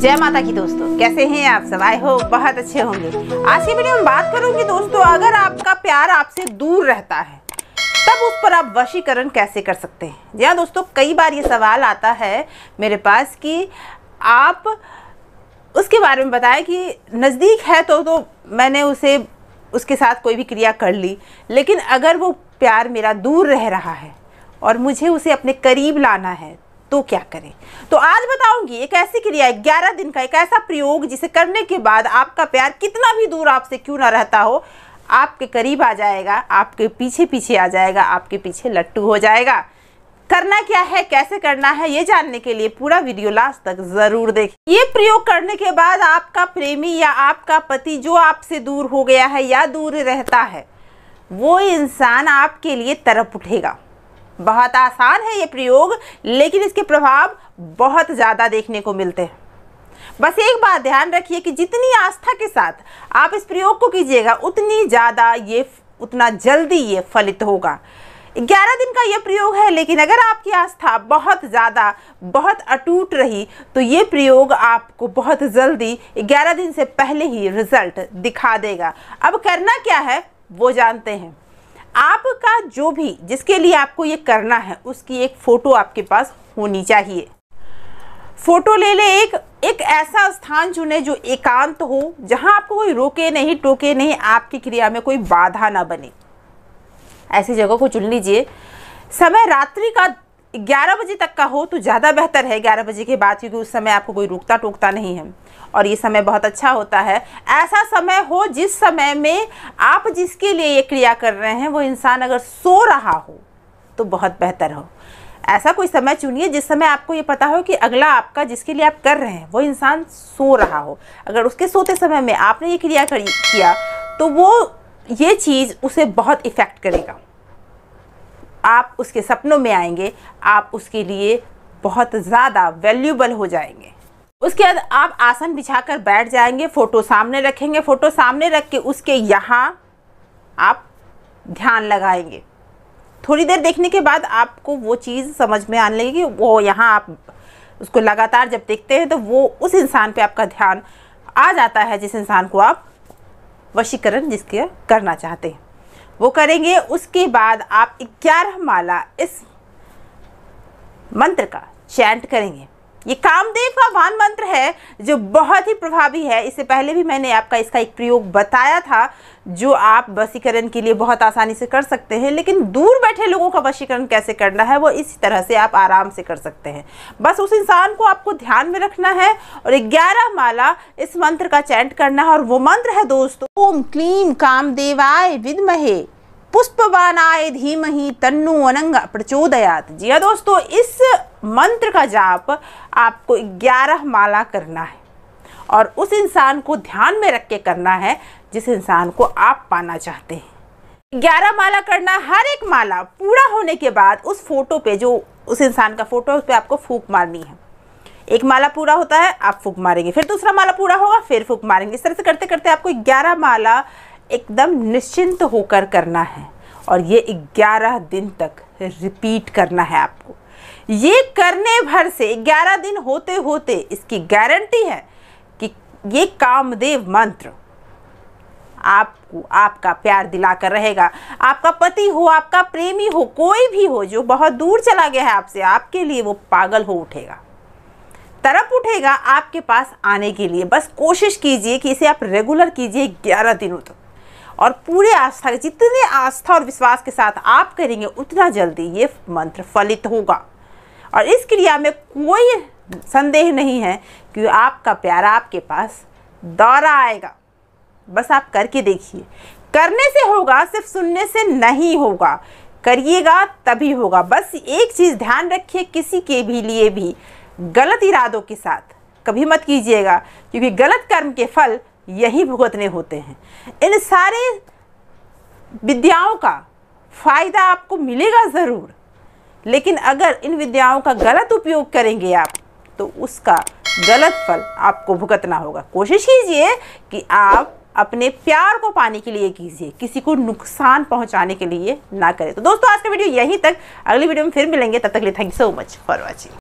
जय माता की दोस्तों कैसे हैं आप सब आई हो बहुत अच्छे होंगे आज की वीडियो में बात करूंगी दोस्तों अगर आपका प्यार आपसे दूर रहता है तब उस पर आप वशीकरण कैसे कर सकते हैं जी हाँ दोस्तों कई बार ये सवाल आता है मेरे पास कि आप उसके बारे में बताएं कि नज़दीक है तो तो मैंने उसे उसके साथ कोई भी क्रिया कर ली लेकिन अगर वो प्यार मेरा दूर रह रहा है और मुझे उसे अपने करीब लाना है तो क्या करें तो आज बताऊंगी एक ऐसी क्रिया ग्यारह दिन का एक ऐसा प्रयोग जिसे करने के बाद आपका प्यार कितना भी दूर आपसे क्यों ना रहता हो आपके करीब आ जाएगा आपके पीछे पीछे आ जाएगा आपके पीछे लट्टू हो जाएगा करना क्या है कैसे करना है ये जानने के लिए पूरा वीडियो लास्ट तक जरूर देखें ये प्रयोग करने के बाद आपका प्रेमी या आपका पति जो आपसे दूर हो गया है या दूर रहता है वो इंसान आपके लिए तरफ उठेगा बहुत आसान है ये प्रयोग लेकिन इसके प्रभाव बहुत ज़्यादा देखने को मिलते हैं बस एक बात ध्यान रखिए कि जितनी आस्था के साथ आप इस प्रयोग को कीजिएगा उतनी ज़्यादा ये उतना जल्दी ये फलित होगा ग्यारह दिन का यह प्रयोग है लेकिन अगर आपकी आस्था बहुत ज़्यादा बहुत अटूट रही तो ये प्रयोग आपको बहुत जल्दी ग्यारह दिन से पहले ही रिजल्ट दिखा देगा अब करना क्या है वो जानते हैं आपका जो भी जिसके लिए आपको ये करना है उसकी एक फ़ोटो आपके पास होनी चाहिए फ़ोटो ले ले एक एक ऐसा स्थान चुने जो एकांत हो जहां आपको कोई रोके नहीं टोके नहीं आपकी क्रिया में कोई बाधा ना बने ऐसी जगह को चुन लीजिए समय रात्रि का ग्यारह बजे तक का हो तो ज़्यादा बेहतर है ग्यारह बजे के बाद क्योंकि उस समय आपको कोई रुकता टोकता नहीं है और ये समय बहुत अच्छा होता है ऐसा समय हो जिस समय में आप जिसके लिए ये क्रिया कर रहे हैं वो इंसान अगर सो रहा हो तो बहुत बेहतर हो ऐसा कोई समय चुनिए जिस समय आपको ये पता हो कि अगला आपका जिसके लिए आप कर रहे हैं वो इंसान सो रहा हो अगर उसके सोते समय में आपने ये क्रिया किया तो वो ये चीज़ उसे बहुत इफ़ेक्ट करेगा आप उसके सपनों में आएंगे आप उसके लिए बहुत ज़्यादा वैल्यूबल हो जाएंगे उसके बाद आप आसन बिछाकर बैठ जाएंगे फ़ोटो सामने रखेंगे फ़ोटो सामने रख के उसके यहाँ आप ध्यान लगाएंगे थोड़ी देर देखने के बाद आपको वो चीज़ समझ में आने लगेगी वो यहाँ आप उसको लगातार जब देखते हैं तो वो उस इंसान पे आपका ध्यान आ जाता है जिस इंसान को आप वशीकरण जिसके करना चाहते हैं वो करेंगे उसके बाद आप ग्यारह माला इस मंत्र का चैंट करेंगे ये कामदेव का वान मंत्र है जो बहुत ही प्रभावी है इससे पहले भी मैंने आपका इसका एक प्रयोग बताया था जो आप वशीकरण के लिए बहुत आसानी से कर सकते हैं लेकिन दूर बैठे लोगों का वशीकरण कैसे करना है वो इसी तरह से आप आराम से कर सकते हैं बस उस इंसान को आपको ध्यान में रखना है और ग्यारह माला इस मंत्र का चैंट करना है और वो मंत्र है दोस्तों ओम क्लीम कामदेवाय विदमहे पुष्पवानाय धीमहि तन्नु अनंग प्रचोदयात जी हाँ दोस्तों इस मंत्र का जाप आपको ग्यारह माला करना है और उस इंसान को ध्यान में रख के करना है जिस इंसान को आप पाना चाहते हैं ग्यारह माला करना हर एक माला पूरा होने के बाद उस फोटो पे जो उस इंसान का फोटो है उस पर आपको फूक मारनी है एक माला पूरा होता है आप फूक मारेंगे फिर दूसरा माला पूरा होगा फिर फूक मारेंगे इस तरह से करते करते आपको ग्यारह माला एकदम निश्चिंत होकर करना है और ये ग्यारह दिन तक रिपीट करना है आपको ये करने भर से 11 दिन होते होते इसकी गारंटी है कि ये कामदेव मंत्र आपको आपका प्यार दिलाकर रहेगा आपका पति हो आपका प्रेमी हो कोई भी हो जो बहुत दूर चला गया है आपसे आपके लिए वो पागल हो उठेगा तरफ उठेगा आपके पास आने के लिए बस कोशिश कीजिए कि इसे आप रेगुलर कीजिए ग्यारह दिनों तक और पूरे आस्था जितने आस्था और विश्वास के साथ आप करेंगे उतना जल्दी ये मंत्र फलित होगा और इस क्रिया में कोई संदेह नहीं है कि आपका प्यारा आपके पास दौरा आएगा बस आप करके देखिए करने से होगा सिर्फ सुनने से नहीं होगा करिएगा तभी होगा बस एक चीज़ ध्यान रखिए किसी के भी लिए भी गलत इरादों के साथ कभी मत कीजिएगा क्योंकि गलत कर्म के फल यही भुगतने होते हैं इन सारे विद्याओं का फ़ायदा आपको मिलेगा ज़रूर लेकिन अगर इन विद्याओं का गलत उपयोग करेंगे आप तो उसका गलत फल आपको भुगतना होगा कोशिश कीजिए कि आप अपने प्यार को पाने के लिए कीजिए किसी को नुकसान पहुंचाने के लिए ना करें तो दोस्तों आज का वीडियो यहीं तक अगली वीडियो में फिर मिलेंगे तब तक लिए thank you so much for watching